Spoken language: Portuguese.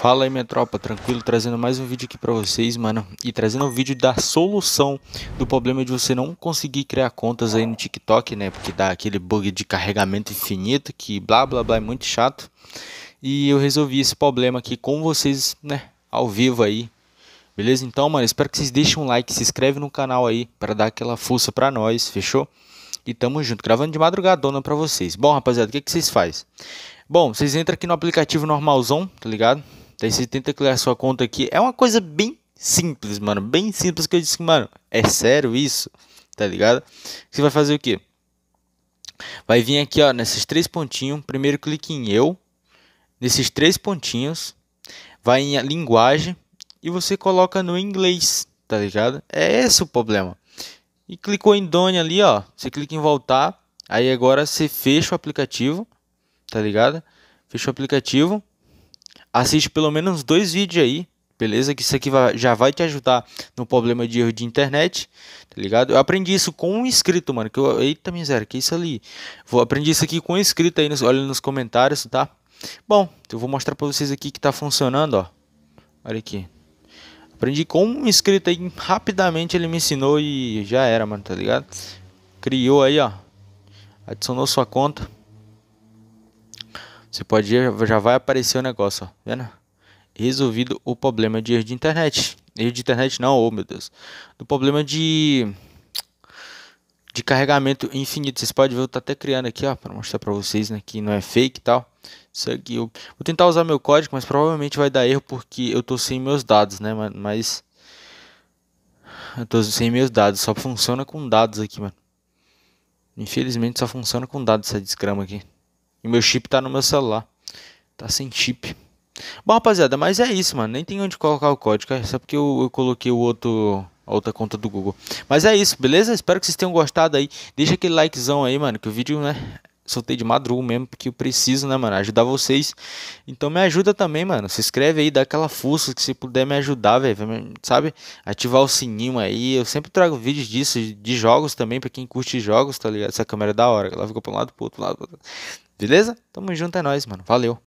Fala aí minha tropa, tranquilo? Trazendo mais um vídeo aqui pra vocês, mano E trazendo um vídeo da solução do problema de você não conseguir criar contas aí no TikTok, né Porque dá aquele bug de carregamento infinito que blá blá blá é muito chato E eu resolvi esse problema aqui com vocês, né, ao vivo aí Beleza? Então, mano, espero que vocês deixem um like, se inscreve no canal aí pra dar aquela força pra nós, fechou? E tamo junto, gravando de madrugadona pra vocês Bom, rapaziada, o que, que vocês fazem? Bom, vocês entram aqui no aplicativo normalzão, tá ligado? Daí você tenta criar sua conta aqui. É uma coisa bem simples, mano. Bem simples que eu disse, mano, é sério isso? Tá ligado? Você vai fazer o quê? Vai vir aqui, ó, nesses três pontinhos. Primeiro clique em eu. Nesses três pontinhos. Vai em linguagem. E você coloca no inglês, tá ligado? É esse o problema. E clicou em Done ali, ó. Você clica em voltar. Aí agora você fecha o aplicativo, tá ligado? Fecha o aplicativo assiste pelo menos dois vídeos aí, beleza? Que isso aqui vai, já vai te ajudar no problema de erro de internet, tá ligado? Eu aprendi isso com um inscrito, mano. Que eu, eita miséria, que isso ali? Vou aprender isso aqui com um inscrito aí, nos, olha nos comentários, tá? Bom, eu vou mostrar pra vocês aqui que tá funcionando, ó. Olha aqui. Aprendi com um inscrito aí, rapidamente ele me ensinou e já era, mano, tá ligado? Criou aí, ó. Adicionou sua conta. Você pode ir, já vai aparecer o negócio, ó, tá vendo? Resolvido o problema de erro de internet. Erro de internet não, oh meu Deus. Do problema de de carregamento infinito. Vocês podem ver, eu tô até criando aqui, ó, para mostrar para vocês, né, que não é fake e tal. Isso aqui eu vou tentar usar meu código, mas provavelmente vai dar erro porque eu tô sem meus dados, né, mas eu tô sem meus dados, só funciona com dados aqui, mano. Infelizmente só funciona com dados essa desgrama aqui. E meu chip tá no meu celular. Tá sem chip. Bom, rapaziada, mas é isso, mano. Nem tem onde colocar o código, é só porque eu, eu coloquei o outro a outra conta do Google. Mas é isso, beleza? Espero que vocês tenham gostado aí. Deixa aquele likezão aí, mano, que o vídeo, né, soltei de madrugada mesmo, porque eu preciso, né, mano, ajudar vocês. Então me ajuda também, mano. Se inscreve aí, dá aquela força que se puder me ajudar, velho, sabe? Ativar o sininho aí. Eu sempre trago vídeos disso, de jogos também, para quem curte jogos, tá ligado? Essa câmera é da hora, ela ficou pra um lado, pro outro lado. Beleza? Tamo junto, é nóis, mano. Valeu.